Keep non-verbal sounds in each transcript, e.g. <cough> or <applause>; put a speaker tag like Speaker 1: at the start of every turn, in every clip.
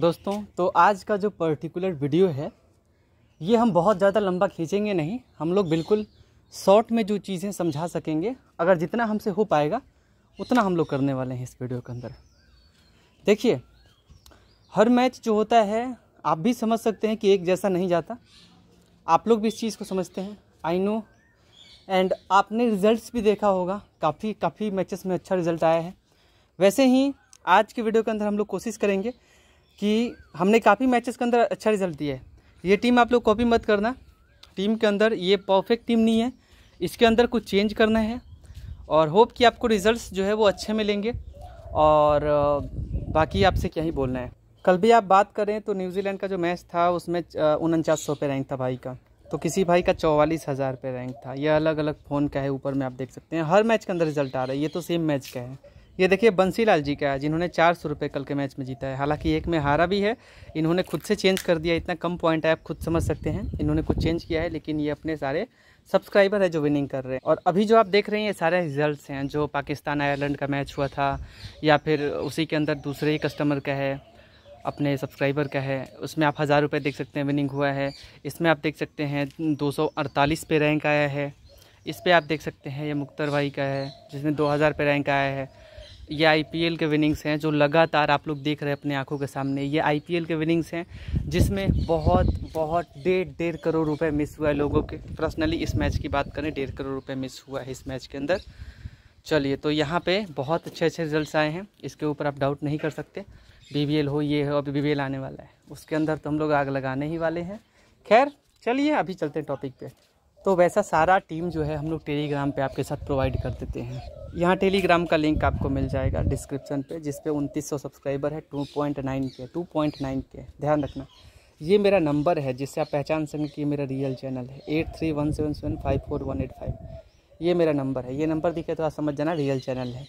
Speaker 1: दोस्तों तो आज का जो पर्टिकुलर वीडियो है ये हम बहुत ज़्यादा लंबा खींचेंगे नहीं हम लोग बिल्कुल शॉर्ट में जो चीज़ें समझा सकेंगे अगर जितना हमसे हो पाएगा उतना हम लोग करने वाले हैं इस वीडियो के अंदर देखिए हर मैच जो होता है आप भी समझ सकते हैं कि एक जैसा नहीं जाता आप लोग भी इस चीज़ को समझते हैं आई नो एंड आपने रिज़ल्ट्स भी देखा होगा काफ़ी काफ़ी मैचेस में अच्छा रिज़ल्ट आया है वैसे ही आज के वीडियो के अंदर हम लोग कोशिश करेंगे कि हमने काफ़ी मैचेस के अंदर अच्छा रिजल्ट दिया है ये टीम आप लोग कॉपी मत करना टीम के अंदर ये परफेक्ट टीम नहीं है इसके अंदर कुछ चेंज करना है और होप कि आपको रिजल्ट्स जो है वो अच्छे मिलेंगे और बाकी आपसे क्या ही बोलना है कल भी आप बात करें तो न्यूजीलैंड का जो मैच था उसमें उनचास सौ पे रैंक था भाई का तो किसी भाई का चौवालीस हज़ार पे रैंक था यह अलग अलग फ़ोन का है ऊपर में आप देख सकते हैं हर मैच के अंदर रिजल्ट आ रहा है ये तो सेम मैच का है ये देखिए बंसीलाल जी का है जिन्होंने चार सौ रुपये कल के मैच में जीता है हालांकि एक में हारा भी है इन्होंने खुद से चेंज कर दिया इतना कम पॉइंट है आप खुद समझ सकते हैं इन्होंने कुछ चेंज किया है लेकिन ये अपने सारे सब्सक्राइबर है जो विनिंग कर रहे हैं और अभी जो आप देख रहे हैं ये सारे रिजल्ट्स हैं जो पाकिस्तान आयरलैंड का मैच हुआ था या फिर उसी के अंदर दूसरे ही कस्टमर का है अपने सब्सक्राइबर का है उसमें आप हज़ार रुपये देख सकते हैं विनिंग हुआ है इसमें आप देख सकते हैं दो पे रैंक आया है इस पर आप देख सकते हैं ये मुख्तर भाई का है जिसमें दो पे रैंक आया है ये आईपीएल के विनिंग्स हैं जो लगातार आप लोग देख रहे हैं अपने आंखों के सामने ये आईपीएल के विनिंग्स हैं जिसमें बहुत बहुत डेढ़ डेढ़ करोड़ रुपए मिस हुआ है लोगों के पर्सनली इस मैच की बात करें डेढ़ करोड़ रुपए मिस हुआ है इस मैच के अंदर चलिए तो यहाँ पे बहुत अच्छे अच्छे रिजल्ट आए हैं इसके ऊपर आप डाउट नहीं कर सकते बी हो ये हो अभी बी आने वाला है उसके अंदर तो हम लोग आग लगाने ही वाले हैं खैर चलिए अभी चलते हैं टॉपिक पर तो वैसा सारा टीम जो है हम लोग टेलीग्राम पे आपके साथ प्रोवाइड कर देते हैं यहाँ टेलीग्राम का लिंक आपको मिल जाएगा डिस्क्रिप्शन पे जिस पे उनतीस सौ सब्सक्राइबर है two point nine K two point nine K ध्यान रखना ये मेरा नंबर है जिससे आप पहचान सकें कि मेरा रियल चैनल है eight three one seven seven five four one eight five ये मेरा नंबर है ये नंबर दिखे तो आप समझ जाना रियल चैनल है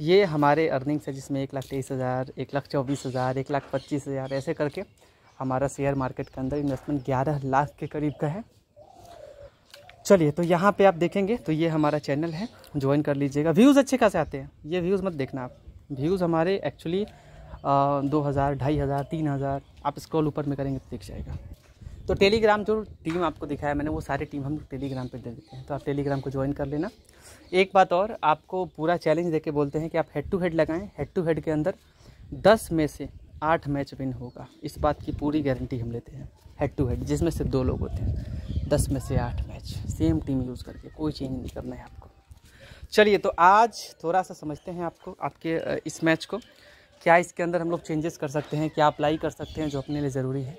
Speaker 1: ये हमारे अर्निंग्स है जिसमें एक लाख तेईस हज़ार एक लाख चौबीस हज़ार एक लाख पच्चीस हज़ार ऐसे करके हमारा शेयर मार्केट के अंदर इन्वेस्टमेंट ग्यारह लाख के करीब का है चलिए तो यहाँ पे आप देखेंगे तो ये हमारा चैनल है ज्वाइन कर लीजिएगा व्यूज़ अच्छे खासे आते हैं ये व्यूज़ मत देखना आप व्यूज़ हमारे एक्चुअली दो हज़ार ढाई हज़ार तीन हज़ार आप स्क्रॉल ऊपर में करेंगे तो दिख जाएगा तो टेलीग्राम जो टीम आपको दिखाया मैंने वो सारी टीम हम टेलीग्राम पर दे देते हैं तो आप टेलीग्राम को ज्वाइन कर लेना एक बात और आपको पूरा चैलेंज दे बोलते हैं कि आप हेड टू हेड लगाएँ हेड टू हेड के अंदर दस में से आठ मैच विन होगा इस बात की पूरी गारंटी हम लेते हैं हेड टू हेड जिसमें सिर्फ दो लोग होते हैं दस में से आठ मैच सेम टीम यूज़ करके कोई चेंज नहीं करना है आपको चलिए तो आज थोड़ा सा समझते हैं आपको आपके इस मैच को क्या इसके अंदर हम लोग चेंजेस कर सकते हैं क्या अप्लाई कर सकते हैं जो अपने लिए ज़रूरी है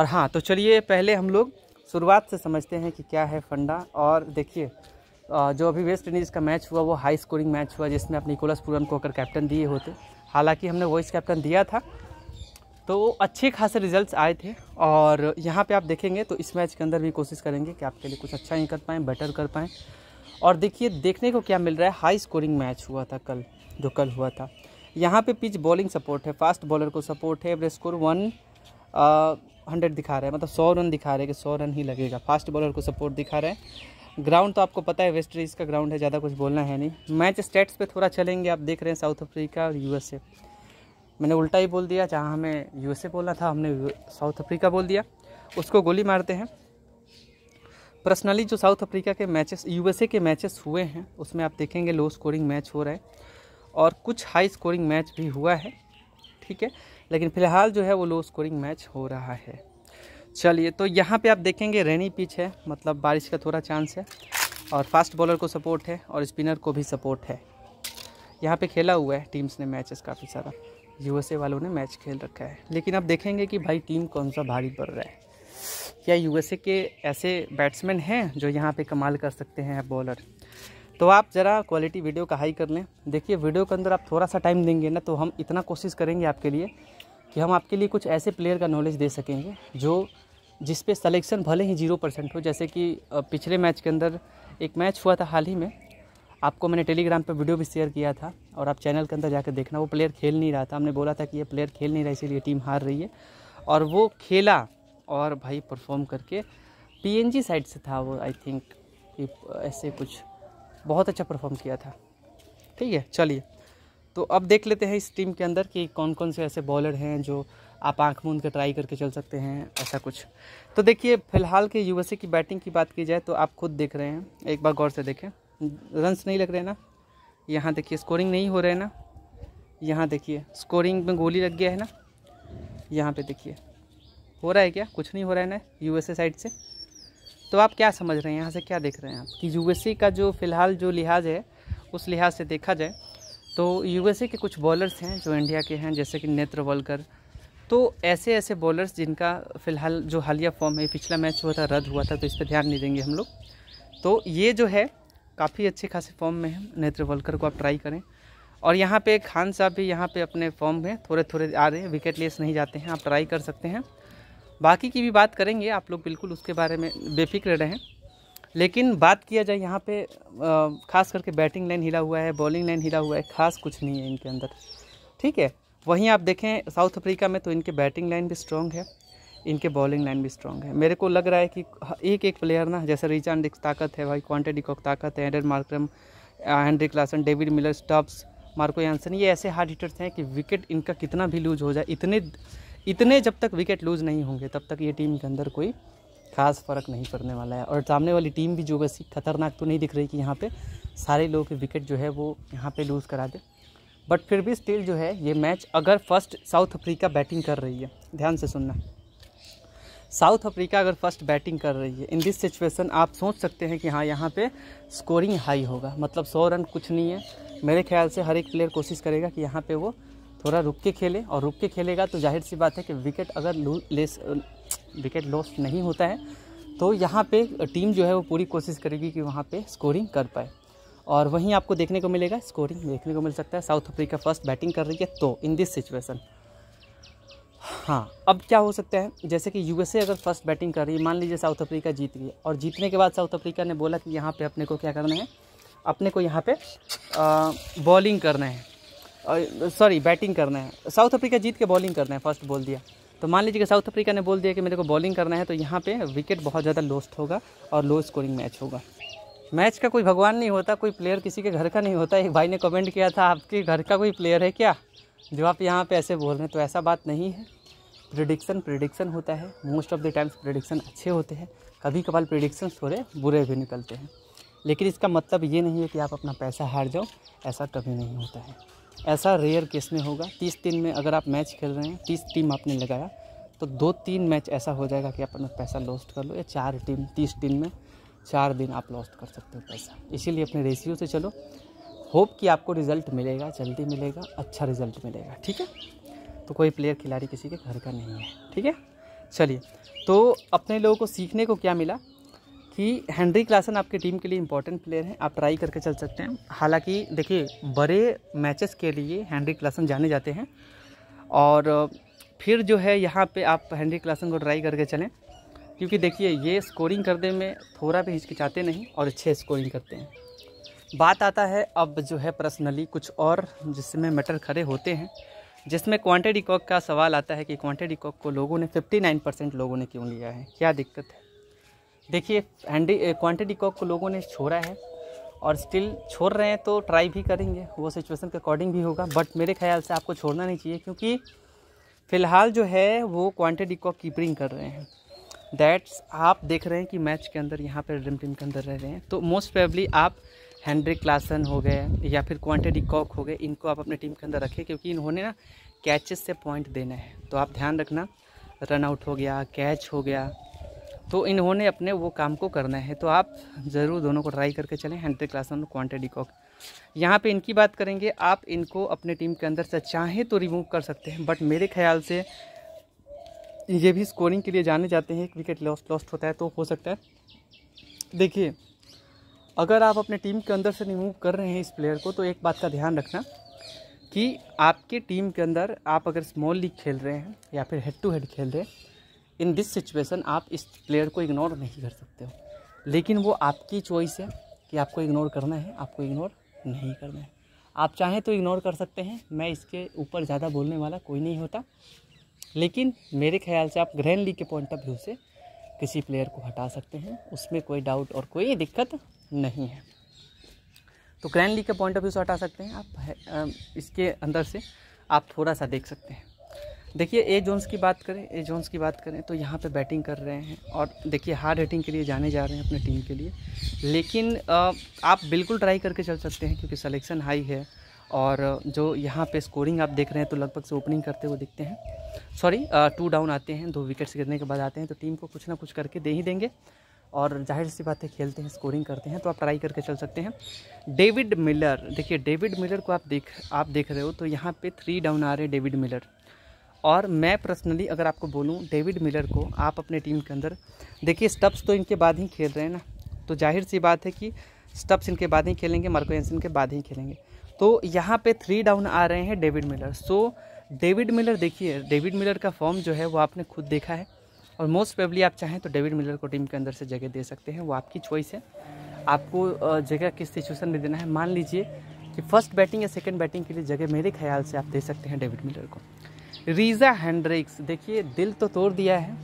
Speaker 1: और हाँ तो चलिए पहले हम लोग शुरुआत से समझते हैं कि क्या है फंडा और देखिए जो अभी वेस्ट इंडीज़ का मैच हुआ वो हाई स्कोरिंग मैच हुआ जिसमें आप निकोलस पूरन को अगर कैप्टन दिए होते हालांकि हमने वॉइस कैप्टन दिया था तो अच्छे खासे रिजल्ट्स आए थे और यहाँ पे आप देखेंगे तो इस मैच के अंदर भी कोशिश करेंगे कि आपके लिए कुछ अच्छा ही कर पाएँ बेटर कर पाएँ और देखिए देखने को क्या मिल रहा है हाई स्कोरिंग मैच हुआ था कल जो कल हुआ था यहाँ पे पिच बॉलिंग सपोर्ट है फास्ट बॉलर को सपोर्ट है एवरेज स्कोर वन हंड्रेड दिखा रहा है मतलब सौ रन दिखा रहे हैं कि सौ रन ही लगेगा फास्ट बॉलर को सपोर्ट दिखा रहे हैं ग्राउंड तो आपको पता है वेस्ट इंडीज़ का ग्राउंड है ज़्यादा कुछ बोलना है नहीं मैच स्टेट्स पे थोड़ा चलेंगे आप देख रहे हैं साउथ अफ्रीका और यूएसए मैंने उल्टा ही बोल दिया जहाँ हमें यूएसए बोलना था हमने साउथ अफ्रीका बोल दिया उसको गोली मारते हैं पर्सनली जो साउथ अफ्रीका के मैचेस यूएसए के मैचेस हुए हैं उसमें आप देखेंगे लो स्कोरिंग मैच हो रहा है और कुछ हाई स्कोरिंग मैच भी हुआ है ठीक है लेकिन फ़िलहाल जो है वो लो स्कोरिंग मैच हो रहा है चलिए तो यहाँ पे आप देखेंगे रेनी पिच है मतलब बारिश का थोड़ा चांस है और फास्ट बॉलर को सपोर्ट है और स्पिनर को भी सपोर्ट है यहाँ पे खेला हुआ है टीम्स ने मैचेस काफ़ी सारा यूएसए वालों ने मैच खेल रखा है लेकिन अब देखेंगे कि भाई टीम कौन सा भारी पड़ रहा है क्या यूएसए के ऐसे बैट्समैन हैं जो यहाँ पे कमाल कर सकते हैं बॉलर तो आप ज़रा क्वालिटी वीडियो का हाई कर लें देखिए वीडियो के अंदर आप थोड़ा सा टाइम देंगे ना तो हम इतना कोशिश करेंगे आपके लिए कि हम आपके लिए कुछ ऐसे प्लेयर का नॉलेज दे सकेंगे जो जिस पे सलेक्शन भले ही जीरो परसेंट हो जैसे कि पिछले मैच के अंदर एक मैच हुआ था हाल ही में आपको मैंने टेलीग्राम पर वीडियो भी शेयर किया था और आप चैनल के अंदर जाकर देखना वो प्लेयर खेल नहीं रहा था हमने बोला था कि ये प्लेयर खेल नहीं रहा इसीलिए टीम हार रही है और वो खेला और भाई परफॉर्म करके पीएनजी साइड से था वो आई थिंक ऐसे कुछ बहुत अच्छा परफॉर्म किया था ठीक है चलिए तो अब देख लेते हैं इस टीम के अंदर कि कौन कौन से ऐसे बॉलर हैं जो आप आंख मूंद के ट्राई करके चल सकते हैं ऐसा कुछ तो देखिए फिलहाल के यूएसए की बैटिंग की बात की जाए तो आप खुद देख रहे हैं एक बार गौर से देखें रन्स नहीं लग रहे ना यहाँ देखिए स्कोरिंग नहीं हो रहे ना यहाँ देखिए स्कोरिंग में गोली लग गया है ना यहाँ पे देखिए हो रहा है क्या कुछ नहीं हो रहा है ना यूएसए साइड से तो आप क्या समझ रहे हैं यहाँ से क्या देख रहे हैं आप कि यूएसए का जो फ़िलहाल जो लिहाज है उस लिहाज से देखा जाए तो यूएसए के कुछ बॉलर्स हैं जो इंडिया के हैं जैसे कि नेत्र वलकर तो ऐसे ऐसे बॉलर्स जिनका फ़िलहाल जो हालिया फॉर्म है पिछला मैच हुआ था रद्द हुआ था तो इस पर ध्यान नहीं देंगे हम लोग तो ये जो है काफ़ी अच्छे खासे फॉर्म में है नेत्र वलकर को आप ट्राई करें और यहाँ पे खान साहब भी यहाँ पे अपने फॉर्म में थोड़े थोड़े आ रहे हैं विकेट लेस नहीं जाते हैं आप ट्राई कर सकते हैं बाकी की भी बात करेंगे आप लोग बिल्कुल उसके बारे में बेफिक्र रहें लेकिन बात किया जाए यहाँ पे ख़ास करके बैटिंग लाइन हिला हुआ है बॉलिंग लाइन हिला हुआ है खास कुछ नहीं है इनके अंदर ठीक है वहीं आप देखें साउथ अफ्रीका में तो इनके बैटिंग लाइन भी स्ट्रॉन्ग है इनके बॉलिंग लाइन भी स्ट्रॉन्ग है मेरे को लग रहा है कि एक एक प्लेयर ना जैसे रिचान डिक्स ताकत है भाई क्वान्टे डिकॉक ताकत है एंडर Markram Heinrich Klaasen David Miller Stubbs Marco Jansen ये ऐसे हार्ड हिटर्स हैं कि विकेट इनका कितना भी लूज हो जाए इतने इतने जब तक विकेट लूज नहीं होंगे तब तक ये टीम के अंदर कोई खास फ़र्क नहीं पड़ने वाला है और सामने वाली टीम भी जो वैसी खतरनाक तो नहीं दिख रही कि यहाँ पे सारे लोग के विकेट जो है वो यहाँ पे लूज़ करा दे बट फिर भी स्टिल जो है ये मैच अगर फर्स्ट साउथ अफ्रीका बैटिंग कर रही है ध्यान से सुनना साउथ अफ्रीका अगर फर्स्ट बैटिंग कर रही है इन दिस सिचुएशन आप सोच सकते हैं कि हाँ यहाँ पे स्कोरिंग हाई होगा मतलब सौ रन कुछ नहीं है मेरे ख्याल से हर एक प्लेयर कोशिश करेगा कि यहाँ पे वो थोड़ा रुक के खेले और रुक के खेलेगा तो जाहिर सी बात है कि विकेट अगर लेस विकेट लॉस नहीं होता है तो यहाँ पे टीम जो है वो पूरी कोशिश करेगी कि वहाँ पे स्कोरिंग कर पाए और वहीं आपको देखने को मिलेगा स्कोरिंग देखने को मिल सकता है साउथ अफ्रीका फर्स्ट बैटिंग कर रही है तो इन दिस सिचुएशन हाँ अब क्या हो सकता है जैसे कि यूएसए अगर फर्स्ट बैटिंग कर रही है मान लीजिए साउथ अफ्रीका जीत गई और जीतने के बाद साउथ अफ्रीका ने बोला कि यहाँ पे अपने को क्या करना है अपने को यहाँ पे बॉलिंग करना है सॉरी बैटिंग करना है साउथ अफ्रीका जीत के बॉलिंग करना है फर्स्ट बोल दिया तो मान लीजिए कि साउथ अफ्रीका ने बोल दिया कि मेरे को बॉलिंग करना है तो यहाँ पे विकेट बहुत ज़्यादा लोस्ट होगा और लो स्कोरिंग मैच होगा मैच का कोई भगवान नहीं होता कोई प्लेयर किसी के घर का नहीं होता एक भाई ने कमेंट किया था आपके घर का कोई प्लेयर है क्या जो आप यहाँ पे ऐसे बोल रहे हैं तो ऐसा बात नहीं है प्रिडिक्शन प्रिडिक्शन होता है most of the times prediction अच्छे होते हैं कभी कभार प्रिडिक्शन थोड़े बुरे भी निकलते हैं लेकिन इसका मतलब ये नहीं है कि आप अपना पैसा हार जाओ ऐसा कभी नहीं होता है ऐसा रेयर केस में होगा तीस दिन में अगर आप मैच खेल रहे हैं तीस टीम आपने लगाया तो दो तीन मैच ऐसा हो जाएगा कि आप अपना पैसा लॉस्ट कर लो या चार टीम तीस दिन में चार दिन आप लॉस्ट कर सकते हो पैसा इसीलिए अपने रेशियो से चलो होप कि आपको रिज़ल्ट मिलेगा जल्दी मिलेगा अच्छा रिज़ल्ट मिलेगा ठीक है तो कोई प्लेयर खिलाड़ी किसी के घर का नहीं है ठीक है चलिए तो अपने लोगों को सीखने को क्या मिला कि हेनरी क्लासन आपकी टीम के लिए इंपॉर्टेंट प्लेयर हैं आप ट्राई करके चल सकते हैं हालांकि देखिए बड़े मैचेस के लिए हेनरी क्लासन जाने जाते हैं और फिर जो है यहाँ पे आप हेनरी क्लासन को ट्राई करके चलें क्योंकि देखिए ये स्कोरिंग करने में थोड़ा भी हिचकिचाते नहीं और अच्छे स्कोरिंग करते हैं बात आता है अब जो है पर्सनली कुछ और जिसमें मैटर खड़े होते हैं जिसमें क्वांटेड इकॉक का सवाल आता है कि क्वांटेड इकॉक को लोगों ने 59 परसेंट लोगों ने क्यों लिया है क्या दिक्कत है देखिए हैंडी क्वांटेड इकॉक को लोगों ने छोड़ा है और स्टिल छोड़ रहे हैं तो ट्राई भी करेंगे वो सिचुएसन के अकॉर्डिंग भी होगा बट मेरे ख्याल से आपको छोड़ना नहीं चाहिए क्योंकि फ़िलहाल जो है वो क्वांटिटी इकॉक कीपरिंग कर रहे हैं दैट्स आप देख रहे हैं कि मैच के अंदर यहाँ पर रिम टीम के अंदर रह रहे हैं तो मोस्ट प्रेबली आप हैंड्रिक क्लासन हो गए या फिर क्वांटिटी कॉक हो गए इनको आप अपने टीम के अंदर रखें क्योंकि इन्होंने ना कैचेस से पॉइंट देने हैं तो आप ध्यान रखना रन आउट हो गया कैच हो गया तो इन्होंने अपने वो काम को करना है तो आप ज़रूर दोनों को ट्राई करके चलें हैंड्रिक क्लासन और क्वांटिटी कॉक यहाँ पर इनकी बात करेंगे आप इनको अपने टीम के अंदर से चाहें तो रिमूव कर सकते हैं बट मेरे ख्याल से ये भी स्कोरिंग के लिए जाने जाते हैं एक विकेट लॉस्ट लॉस्ट होता है तो हो सकता है देखिए अगर आप अपने टीम के अंदर से रिमूव कर रहे हैं इस प्लेयर को तो एक बात का ध्यान रखना कि आपकी टीम के अंदर आप अगर स्मॉल लीग खेल रहे हैं या फिर हेड टू हेड खेल रहे हैं इन दिस सिचुएसन आप इस प्लेयर को इग्नोर नहीं कर सकते हो लेकिन वो आपकी चॉइस है कि आपको इग्नोर करना है आपको इग्नोर नहीं करना है आप चाहें तो इग्नोर कर सकते हैं मैं इसके ऊपर ज़्यादा बोलने वाला कोई नहीं होता लेकिन मेरे ख्याल से आप ग्रैंड लीग के पॉइंट ऑफ व्यू से किसी प्लेयर को हटा सकते हैं उसमें कोई डाउट और कोई दिक्कत नहीं है तो grand league point of view से हटा सकते हैं आप इसके अंदर से आप थोड़ा सा देख सकते हैं देखिए ए जोन्स की बात करें ए जोन्स की बात करें तो यहाँ पे बैटिंग कर रहे हैं और देखिए हार्ड हिटिंग के लिए जाने जा रहे हैं अपने टीम के लिए लेकिन आप बिल्कुल ट्राई करके चल सकते हैं क्योंकि सलेक्शन हाई है और जो यहाँ पे स्कोरिंग आप देख रहे हैं तो लगभग से ओपनिंग करते हुए दिखते हैं सॉरी टू डाउन आते हैं दो विकेट्स गिरने के बाद आते हैं तो टीम को कुछ ना कुछ करके दे ही देंगे और जाहिर सी बात है खेलते हैं स्कोरिंग करते हैं तो आप ट्राई करके चल सकते हैं डेविड मिलर देखिए डेविड मिलर को आप देख आप देख रहे हो तो यहाँ पे थ्री डाउन आ रहे हैं डेविड मिलर और मैं पर्सनली अगर आपको बोलूँ डेविड मिलर को आप अपने टीम के अंदर देखिए स्टप्स तो इनके बाद ही खेल रहे हैं ना तो जाहिर सी बात है कि स्टप्स इनके बाद ही खेलेंगे मार्को एंसन के बाद ही खेलेंगे तो यहाँ पर थ्री डाउन आ रहे हैं David Miller so David Miller देखिए डेविड मिलर का फॉर्म जो है वो आपने खुद देखा है और मोस्ट पेबली आप चाहें तो डेविड मिलर को टीम के अंदर से जगह दे सकते हैं वो आपकी चॉइस है आपको जगह किस सिचुएशन में देना है मान लीजिए कि फर्स्ट बैटिंग या सेकेंड बैटिंग के लिए जगह मेरे ख्याल से आप दे सकते हैं डेविड मिलर को रीज़ा हैंड्रिक्स देखिए दिल तो तोड़ दिया है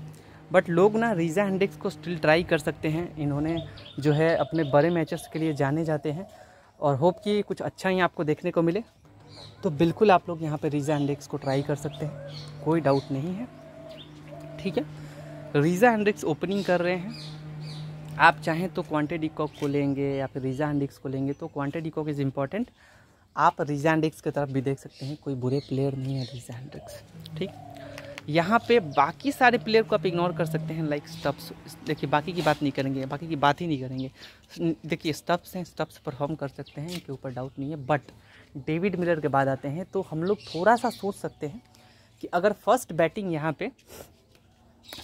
Speaker 1: बट लोग ना रीज़ा हैंड्रिक्स को स्टिल ट्राई कर सकते हैं इन्होंने जो है अपने बड़े मैचेस के लिए जाने जाते हैं और होप कि कुछ अच्छा ही आपको देखने को मिले तो बिल्कुल आप लोग यहाँ पर रीज़ा हैंड्रिक्स को ट्राई कर सकते हैं कोई डाउट नहीं है ठीक है रीज़ा हंड्रिक्स ओपनिंग कर रहे हैं आप चाहें तो क्वान्टे डिकॉक को लेंगे या फिर रीज़ा हंड्रिक्स को लेंगे तो क्वान्टे डिकॉक इज़ इम्पॉर्टेंट आप रीज़ा हंड्रिक्स की तरफ भी देख सकते हैं कोई बुरे प्लेयर नहीं है रीज़ा हंड्रिक्स ठीक यहाँ पे बाकी सारे प्लेयर को आप इग्नोर कर सकते हैं लाइक स्टप्स देखिए बाकी की बात नहीं करेंगे बाकी की बात ही नहीं करेंगे देखिए स्टप्स हैं स्टप्स परफॉर्म कर सकते हैं इनके ऊपर डाउट नहीं है बट डेविड मिलर के बाद आते हैं तो हम लोग थोड़ा सा सोच सकते हैं कि अगर फर्स्ट बैटिंग यहाँ पे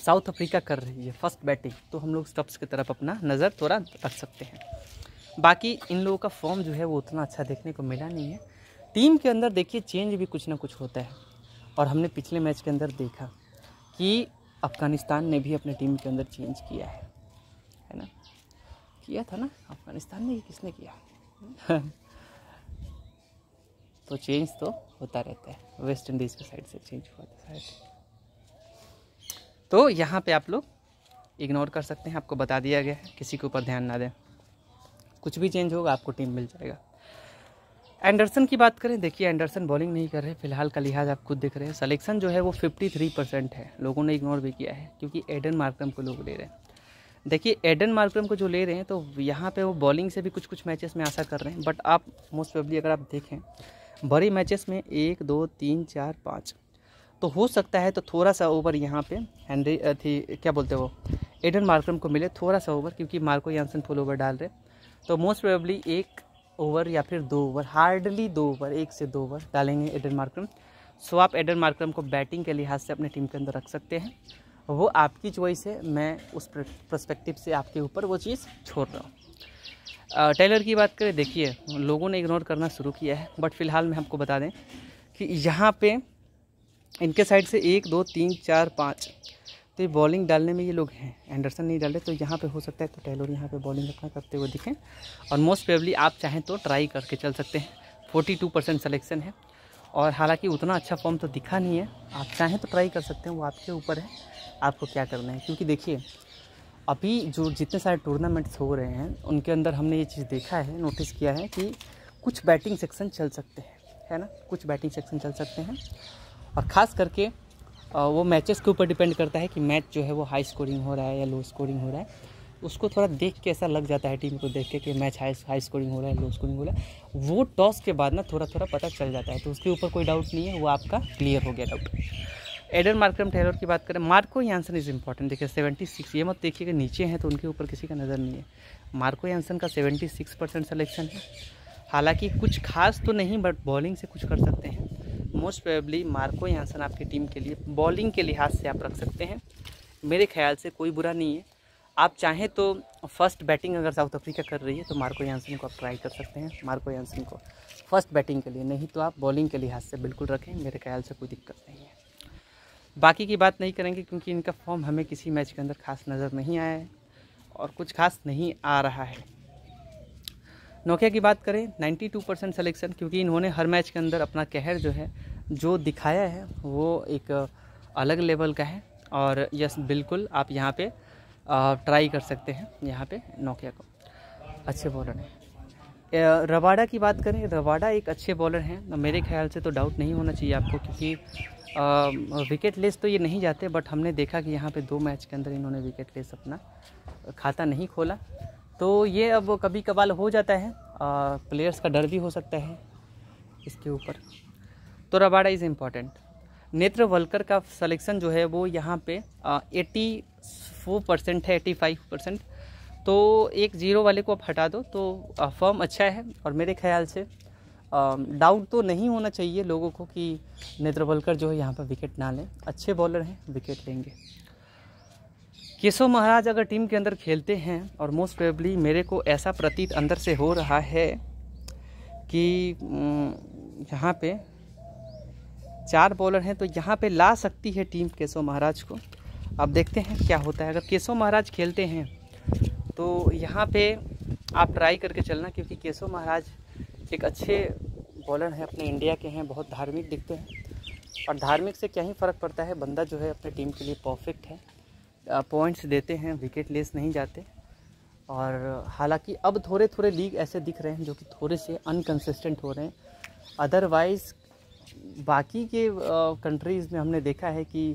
Speaker 1: साउथ अफ्रीका कर रही है फर्स्ट बैटिंग तो हम लोग स्टप्स की तरफ अपना नज़र थोड़ा रख सकते हैं बाकी इन लोगों का फॉर्म जो है वो उतना अच्छा देखने को मिला नहीं है टीम के अंदर देखिए चेंज भी कुछ ना कुछ होता है और हमने पिछले मैच के अंदर देखा कि अफ़गानिस्तान ने भी अपने टीम के अंदर चेंज किया है है ना किया था ना अफ़गानिस्तान ने किसने किया <laughs> तो चेंज तो होता रहता है वेस्ट इंडीज़ के साइड से चेंज हुआ था शायद तो यहाँ पे आप लोग इग्नोर कर सकते हैं आपको बता दिया गया है किसी के ऊपर ध्यान ना दें कुछ भी चेंज होगा आपको टीम मिल जाएगा एंडरसन की बात करें देखिए एंडरसन बॉलिंग नहीं कर रहे फिलहाल का लिहाज आप खुद देख रहे हैं सलेक्शन जो है वो 53 परसेंट है लोगों ने इग्नोर भी किया है क्योंकि एडन मार्क्रम को लोग ले रहे हैं देखिए एडन मार्क्रम को जो ले रहे हैं तो यहाँ पे वो बॉलिंग से भी कुछ कुछ मैचेस में आशा कर रहे हैं बट आप मोस्ट प्रोबली अगर आप देखें बड़े मैचेस में एक दो तीन चार पाँच तो हो सकता है तो थोड़ा सा ओवर यहाँ पे हैंनरी थी uh, क्या बोलते वो एडन मार्क्रम को मिले थोड़ा सा ओवर क्योंकि मार्को यानसन फुल ओवर डाल रहे तो मोस्ट प्रोबेबली एक ओवर या फिर दो ओवर हार्डली दो ओवर एक से दो ओवर डालेंगे एडन मार्क्रम सो आप एडन मार्क्रम को बैटिंग के लिहाज से अपने टीम के अंदर रख सकते हैं वो आपकी चॉइस है मैं उस प्रस्पेक्टिव से आपके ऊपर वो चीज़ छोड़ रहा हूँ टेलर uh, की बात करें देखिए लोगों ने इग्नोर करना शुरू किया है बट फिलहाल मैं आपको बता दें कि यहाँ पे इनके साइड से एक दो तीन चार पाँच तो ये बॉलिंग डालने में ये लोग हैं एंडरसन नहीं डाले तो यहाँ पे हो सकता है तो टेलोर यहाँ पे बॉलिंग अपना करते हुए दिखें और मोस्ट प्रेबली आप चाहें तो ट्राई करके चल सकते हैं फोर्टी टू परसेंट सलेक्शन है और हालांकि उतना अच्छा फॉर्म तो दिखा नहीं है आप चाहें तो ट्राई कर सकते हैं वो आपके ऊपर है आपको क्या करना है क्योंकि देखिए अभी जो जितने सारे टूर्नामेंट्स हो रहे हैं उनके अंदर हमने ये चीज़ देखा है नोटिस किया है कि कुछ बैटिंग सेक्शन चल सकते हैं है ना कुछ बैटिंग सेक्शन चल सकते हैं और ख़ास करके वो मैचेस के ऊपर डिपेंड करता है कि मैच जो है वो हाई स्कोरिंग हो रहा है या लो स्कोरिंग हो रहा है उसको थोड़ा देख के ऐसा लग जाता है टीम को देख के कि मैच हाई हाई स्कोरिंग हो रहा है लो स्कोरिंग हो रहा है वो टॉस के बाद ना थोड़ा थोड़ा पता चल जाता है तो उसके ऊपर कोई डाउट नहीं है वो आपका क्लियर हो गया डाउट एडर मार्क्रम टेलर की बात करें मार्को यानसन इज़ इंपॉर्टेंट देखिए सेवेंटी सिक्स ये मत देखिए कि नीचे हैं तो उनके ऊपर किसी का नज़र नहीं है मार्को यानसन का सेवेंटी सिक्स परसेंट सलेक्शन है हालांकि कुछ खास तो नहीं बट बॉलिंग से कुछ कर सकते हैं मोस्ट प्रोबेबली मार्को यहाँसन आपकी टीम के लिए बॉलिंग के लिहाज से आप रख सकते हैं मेरे ख्याल से कोई बुरा नहीं है आप चाहें तो फर्स्ट बैटिंग अगर साउथ अफ्रीका कर रही है तो मार्को यांसन को आप ट्राई कर सकते हैं मार्को यांसन को फर्स्ट बैटिंग के लिए नहीं तो आप बॉलिंग के लिहाज से बिल्कुल रखें मेरे ख्याल से कोई दिक्कत नहीं है बाकी की बात नहीं करेंगे क्योंकि इनका फॉर्म हमें किसी मैच के अंदर खास नज़र नहीं आया है और कुछ खास नहीं आ रहा है नोकिया की बात करें 92 परसेंट सलेक्शन क्योंकि इन्होंने हर मैच के अंदर अपना कहर जो है जो दिखाया है वो एक अलग लेवल का है और यस बिल्कुल आप यहाँ पे ट्राई कर सकते हैं यहाँ पे नोकिया को अच्छे बॉलर हैं रवाडा की बात करें रवाडा एक अच्छे बॉलर हैं मेरे ख्याल से तो डाउट नहीं होना चाहिए आपको क्योंकि विकेट लेस तो ये नहीं जाते बट हमने देखा कि यहाँ पे दो मैच के अंदर इन्होंने विकेट लेस अपना खाता नहीं खोला तो ये अब कभी कभार हो जाता है प्लेयर्स का डर भी हो सकता है इसके ऊपर तो रबाडा इज़ इम्पॉर्टेंट नेत्र वलकर का सलेक्शन जो है वो यहाँ पे एट्टी फोर परसेंट है एट्टी फाइव परसेंट तो एक जीरो वाले को आप हटा दो तो फॉर्म अच्छा है और मेरे ख्याल से डाउट तो नहीं होना चाहिए लोगों को कि नेत्रवलकर जो है यहाँ पर विकेट ना लें अच्छे बॉलर हैं विकेट लेंगे केशव महाराज अगर टीम के अंदर खेलते हैं और मोस्ट प्रेबली मेरे को ऐसा प्रतीत अंदर से हो रहा है कि यहाँ पे चार बॉलर हैं तो यहाँ पे ला सकती है टीम केशव महाराज को अब देखते हैं क्या होता है अगर केशव महाराज खेलते हैं तो यहाँ पे आप ट्राई करके चलना क्योंकि केशव महाराज एक अच्छे बॉलर हैं अपने इंडिया के हैं बहुत धार्मिक दिखते हैं और धार्मिक से क्या ही फ़र्क पड़ता है बंदा जो है अपने टीम के लिए परफेक्ट है पॉइंट्स देते हैं विकेट लेस नहीं जाते और हालांकि अब थोड़े थोड़े लीग ऐसे दिख रहे हैं जो कि थोड़े से अनकंसिस्टेंट हो रहे हैं अदरवाइज़ बाकी के कंट्रीज़ में हमने देखा है कि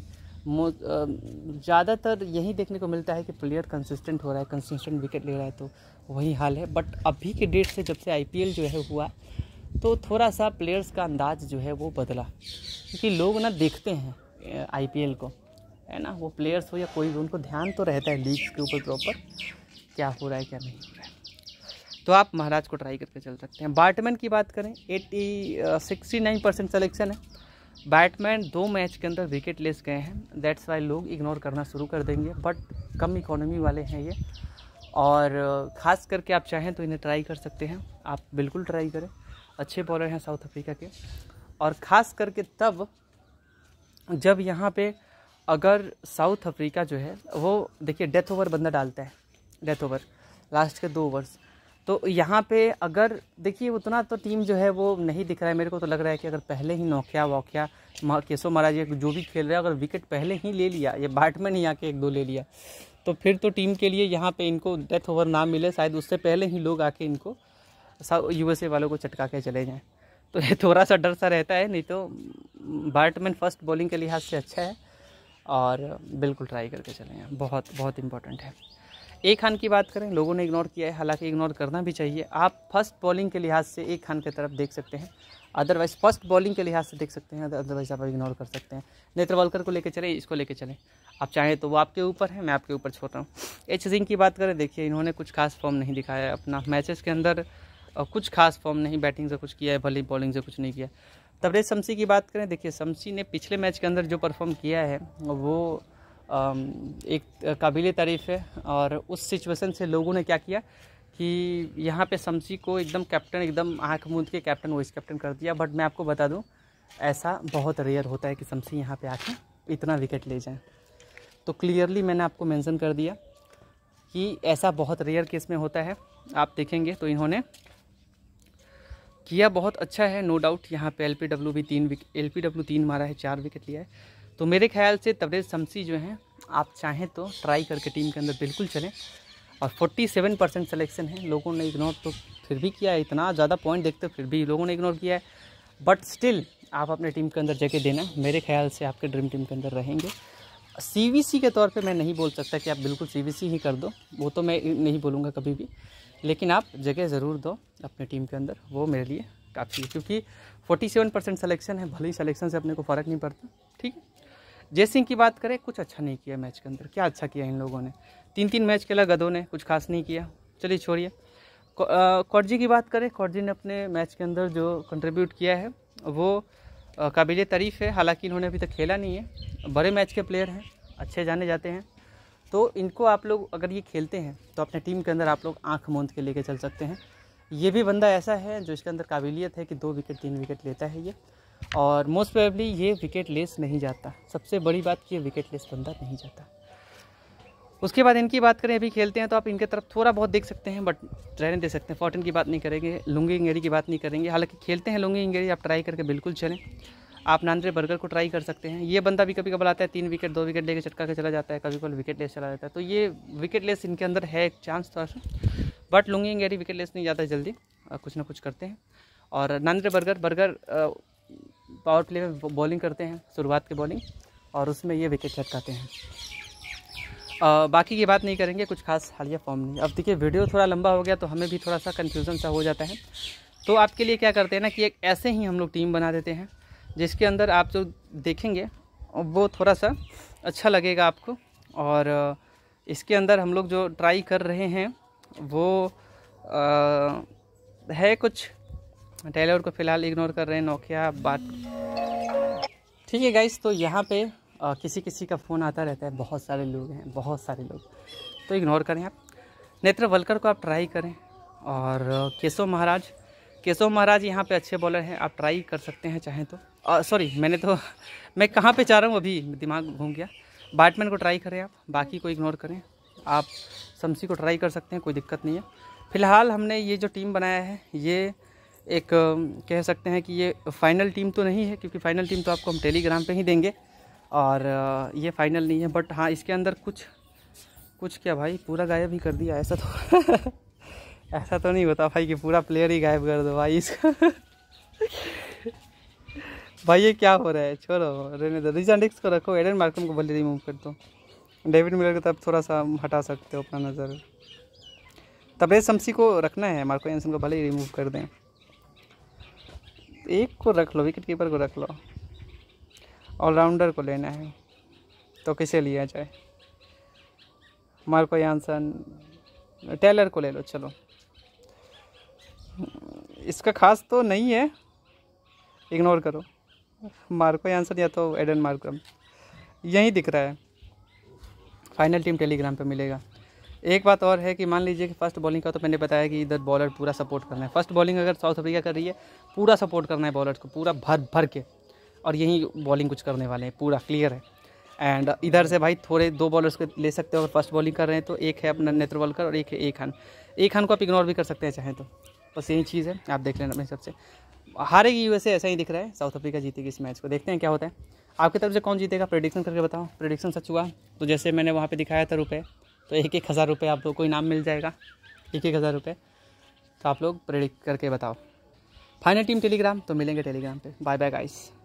Speaker 1: ज़्यादातर यही देखने को मिलता है कि प्लेयर कंसिस्टेंट हो रहा है कंसिस्टेंट विकेट ले रहा है तो वही हाल है बट अभी के डेट से जब से आई जो है हुआ तो थोड़ा सा प्लेयर्स का अंदाज जो है वो बदला क्योंकि लोग ना देखते हैं आई को है ना वो प्लेयर्स हो या कोई भी उनको ध्यान तो रहता है लीग्स के ऊपर प्रॉपर क्या हो रहा है क्या नहीं हो रहा है तो आप महाराज को ट्राई करके चल सकते हैं बैटमैन की बात करें eighty sixty nine percent selection है बैटमैन दो मैच के अंदर विकेट लेस गए हैं दैट्स वाई लोग इग्नोर करना शुरू कर देंगे बट कम इकोनॉमी वाले हैं ये और uh, ख़ास करके आप चाहें तो इन्हें ट्राई कर सकते हैं आप बिल्कुल ट्राई करें अच्छे बॉलर हैं साउथ अफ्रीका के और ख़ास करके तब जब यहाँ पे अगर साउथ अफ्रीका जो है वो देखिए डेथ ओवर बंदा डालता है डेथ ओवर लास्ट के दो ओवर्स तो यहाँ पे अगर देखिए उतना तो टीम जो है वो नहीं दिख रहा है मेरे को तो लग रहा है कि अगर पहले ही नोकिया वोकिया केशव महाराज ये जो भी खेल रहे हैं अगर विकेट पहले ही ले लिया ये बैटमैन ही आके एक दो ले लिया तो फिर तो टीम के लिए यहाँ पे इनको डेथ ओवर ना मिले शायद उससे पहले ही लोग आके इनको यूएसए वालों को चटका के चले जाएँ तो ये थोड़ा सा डर सा रहता है नहीं तो बैटमैन फर्स्ट बॉलिंग के लिहाज से अच्छा है और बिल्कुल ट्राई करके चले जाएँ बहुत बहुत इम्पोर्टेंट है ए खान की बात करें लोगों ने इग्नोर किया है हालांकि इग्नोर करना भी चाहिए आप फर्स्ट बॉलिंग के लिहाज से ए खान की तरफ देख सकते हैं अदरवाइज फर्स्ट बॉलिंग के लिहाज से देख सकते हैं अदरवाइज आप इग्नोर कर सकते हैं नेत्रवालकर को लेकर चले इसको लेकर चले आप चाहें तो वो आपके ऊपर है मैं आपके ऊपर छोड़ रहा हूँ एच सिंह की बात करें देखिए इन्होंने कुछ खास फॉर्म नहीं दिखाया अपना मैचेस के अंदर कुछ खास फॉर्म नहीं बैटिंग से कुछ किया है भले बॉलिंग से कुछ नहीं किया तबरेज शमसी की बात करें देखिए शमसी ने पिछले मैच के अंदर जो परफॉर्म किया है वो एक काबिल तारीफ़ है और उस सिचुएशन से लोगों ने क्या किया कि यहाँ पे शमसी को एकदम कैप्टन एकदम आँख मूंद के कैप्टन वाइस कैप्टन कर दिया बट मैं आपको बता दूँ ऐसा बहुत रेयर होता है कि शमसी यहाँ पे आके इतना विकेट ले जाए तो क्लियरली मैंने आपको मेंशन कर दिया कि ऐसा बहुत रेयर केस में होता है आप देखेंगे तो इन्होंने किया बहुत अच्छा है नो डाउट यहाँ पे एल भी तीन विकेट एल तीन मारा है चार विकेट लिया है तो मेरे ख्याल से तबरेज शमसी जो हैं आप चाहें तो ट्राई करके टीम के अंदर बिल्कुल चलें और 47 परसेंट सलेक्शन है लोगों ने इग्नोर तो फिर भी किया है इतना ज़्यादा पॉइंट देखते फिर भी लोगों ने इग्नोर किया है बट स्टिल आप अपने टीम के अंदर जगह देना मेरे ख्याल से आपके ड्रीम टीम के अंदर रहेंगे सी के तौर पर मैं नहीं बोल सकता कि आप बिल्कुल सी ही कर दो वो तो मैं नहीं बोलूँगा कभी भी लेकिन आप जगह ज़रूर दो अपने टीम के अंदर वो मेरे लिए काफ़ी क्योंकि 47 परसेंट सलेक्शन है भले ही सलेक्शन से अपने को फ़र्क नहीं पड़ता ठीक है सिंह की बात करें कुछ अच्छा नहीं किया मैच के अंदर क्या अच्छा किया इन लोगों ने तीन तीन मैच खेला गदों ने कुछ खास नहीं किया चलिए छोड़िए कौरजी की बात करें कौरजी ने अपने मैच के अंदर जो कंट्रीब्यूट किया है वो काबिल तारीफ़ है हालांकि इन्होंने अभी तक खेला नहीं है बड़े मैच के प्लेयर हैं अच्छे जाने जाते हैं तो इनको आप लोग अगर ये खेलते हैं तो अपने टीम के अंदर आप लोग आँख मूंद के लेके चल सकते हैं ये भी बंदा ऐसा है जो इसके अंदर काबिलियत है कि दो विकेट तीन विकेट लेता है ये और मोस्ट प्रोबेबली ये विकेट लेस नहीं जाता सबसे बड़ी बात कि ये विकेट लेस बंदा नहीं जाता उसके बाद इनकी बात करें अभी खेलते हैं तो आप इनके तरफ थोड़ा बहुत देख सकते हैं बट रहने दे सकते हैं फॉर्टन की बात नहीं करेंगे लुंगी इंगेरी की बात नहीं करेंगे हालांकि खेलते हैं लुंगी इंगेरी आप ट्राई करके बिल्कुल चलें आप नांद्रे बर्गर को ट्राई कर सकते हैं ये बंदा भी कभी कभी आता है तीन विकेट दो विकेट लेकर चटका के चला जाता है कभी कभी विकेट लेस चला जाता है तो ये विकेट लेस इनके अंदर है एक चांस थोड़ा सा बट लुंगी इंगेरी विकेट लेस नहीं जाता जल्दी कुछ ना कुछ करते हैं और Nandre Burger Burger power play में बॉलिंग करते हैं शुरुआत की बॉलिंग और उसमें ये विकेट लटकाते हैं आ, बाकी ये बात नहीं करेंगे कुछ खास हालिया फॉर्म नहीं अब देखिए वीडियो थोड़ा लंबा हो गया तो हमें भी थोड़ा सा कन्फ्यूज़न सा हो जाता है तो आपके लिए क्या करते हैं ना कि एक ऐसे ही हम लोग टीम बना देते हैं जिसके अंदर आप जो देखेंगे वो थोड़ा सा अच्छा लगेगा आपको और इसके अंदर हम लोग जो ट्राई कर रहे हैं वो आ, है कुछ टेलर को फिलहाल इग्नोर कर रहे हैं नोकिया बात ठीक है गाइस तो यहाँ पे आ, किसी किसी का फ़ोन आता रहता है बहुत सारे लोग हैं बहुत सारे लोग तो इग्नोर करें आप नेत्र वलकर को आप ट्राई करें और केशव महाराज केशव महाराज यहाँ पे अच्छे बॉलर हैं आप ट्राई कर सकते हैं चाहें तो सॉरी मैंने तो <laughs> मैं कहाँ पे चाह रहा हूँ अभी दिमाग घूम गया बैटमैन को ट्राई करें आप बाकी को इग्नोर करें आप शमसी को ट्राई कर सकते हैं कोई दिक्कत नहीं है फ़िलहाल हमने ये जो टीम बनाया है ये एक कह सकते हैं कि ये फ़ाइनल टीम तो नहीं है क्योंकि फ़ाइनल टीम तो आपको हम टेलीग्राम पे ही देंगे और ये फ़ाइनल नहीं है बट हाँ इसके अंदर कुछ कुछ क्या भाई पूरा गायब ही कर दिया ऐसा तो <laughs> ऐसा तो नहीं होता भाई कि पूरा प्लेयर ही गायब कर दो भाई इसका भाई ये क्या हो रहा है छोड़ो रेने दो रिजन डिक्स को रखो एडन मार्कम को भले रिमूव कर दो डेविड मिलर को तब तो थोड़ा सा हटा सकते हो अपना नज़र तबरेज शमसी को रखना है मार्को एनसन को भले ही रिमूव कर दें एक को रख लो विकेट कीपर को रख लो ऑलराउंडर को लेना है तो किसे लिया जाए मार्को यानसन टेलर को ले लो चलो इसका खास तो नहीं है इग्नोर करो मार्को यानसन या तो एडन मार्क्रम यहीं दिख रहा है फाइनल टीम टेलीग्राम पे मिलेगा एक बात और है कि मान लीजिए कि फर्स्ट बॉलिंग का तो मैंने बताया कि इधर बॉलर पूरा सपोर्ट करना है फर्स्ट बॉलिंग अगर साउथ अफ्रीका कर रही है पूरा सपोर्ट करना है बॉलर को पूरा भर भर के और यही बॉलिंग कुछ करने वाले हैं पूरा क्लियर है एंड इधर से भाई थोड़े दो बॉलर्स को ले सकते हो अगर फर्स्ट बॉलिंग कर रहे हैं तो एक है अपना नेत्रवलकर और एक है एक खान एक खान को आप इग्नोर भी कर सकते हैं चाहें तो बस यही चीज़ है आप देख लेना अपने हिसाब यू हारेगी यूएसए ऐसा ही दिख रहा है साउथ अफ्रीका जीतेगी इस मैच को देखते हैं क्या होता है आपकी तरफ से कौन जीतेगा प्रडिक्शन करके बताओ प्रडिक्शन सच हुआ तो जैसे मैंने वहाँ पर दिखाया था रुपये तो एक एक हज़ार रुपये आप लोग को इनाम मिल जाएगा एक एक हज़ार रुपये तो आप लोग प्रेडिक्ट करके बताओ फाइनल टीम टेलीग्राम तो मिलेंगे टेलीग्राम पे बाय बाय गाइस